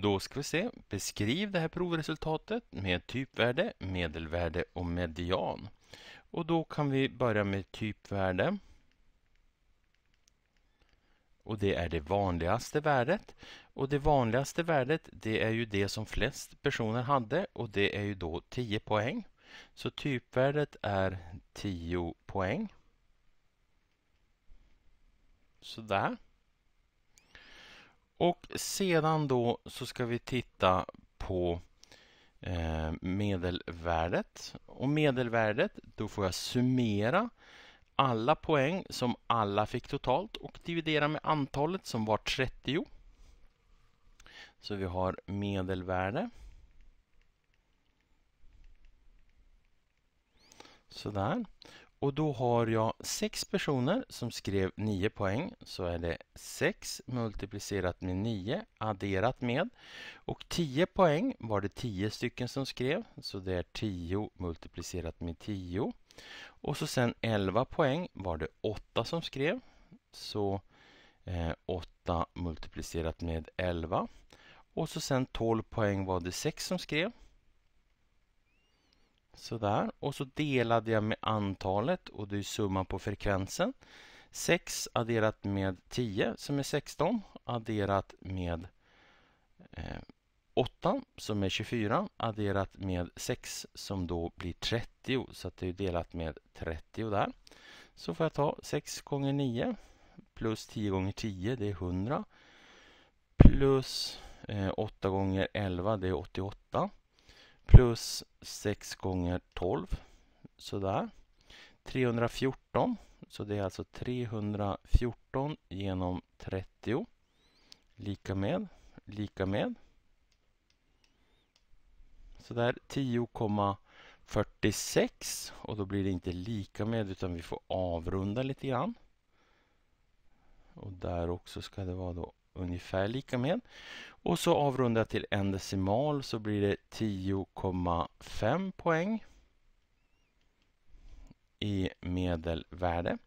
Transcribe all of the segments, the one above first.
Då ska vi se, beskriv det här provresultatet med typvärde, medelvärde och median. Och då kan vi börja med typvärde. Och det är det vanligaste värdet. Och det vanligaste värdet det är ju det som flest personer hade och det är ju då 10 poäng. Så typvärdet är 10 poäng. Sådär. Och sedan då så ska vi titta på eh, medelvärdet. Och medelvärdet, då får jag summera alla poäng som alla fick totalt och dividera med antalet som var 30. Så vi har medelvärde. Sådär. Och då har jag sex personer som skrev 9 poäng. Så är det 6 multiplicerat med 9 adderat med. Och 10 poäng var det 10 stycken som skrev. Så det är 10 multiplicerat med 10. Och så sen 11 poäng var det 8 som skrev. Så 8 eh, multiplicerat med 11. Och så sen 12 poäng var det 6 som skrev. Sådär. Och så delade jag med antalet och det är summan på frekvensen. 6 adderat med 10 som är 16 adderat med 8 eh, som är 24 adderat med 6 som då blir 30 så att det är delat med 30 där. Så får jag ta 6 gånger 9 plus 10 gånger 10 det är 100 plus 8 eh, gånger 11 det är 88 plus 6 gånger 12. Sådär. 314. Så det är alltså 314 genom 30. Lika med, lika med. Så 10,46 och då blir det inte lika med utan vi får avrunda lite grann. Och där också ska det vara då ungefär lika med. Och så avrundar jag till en decimal så blir det 10,5 poäng i medelvärde.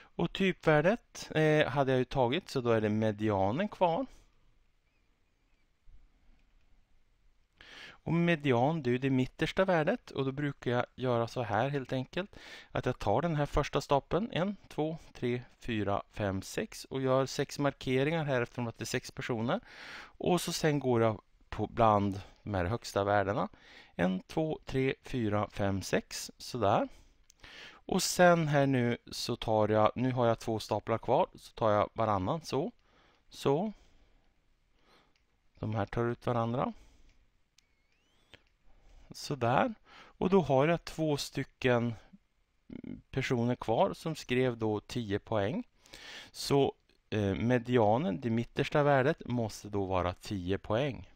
Och typvärdet eh, hade jag ju tagit så då är det medianen kvar. Och median, det är det mittersta värdet och då brukar jag göra så här helt enkelt. Att jag tar den här första stapeln, 1, 2, 3, 4, 5, 6 och gör sex markeringar här eftersom att det är sex personer. Och så sen går jag på bland de här högsta värdena. 1, 2, 3, 4, 5, 6. sådär. Och sen här nu så tar jag, nu har jag två staplar kvar, så tar jag varannan så, så. De här tar ut varandra. Sådär. Och då har jag två stycken personer kvar som skrev då 10 poäng. Så eh, medianen, det mittersta värdet, måste då vara 10 poäng.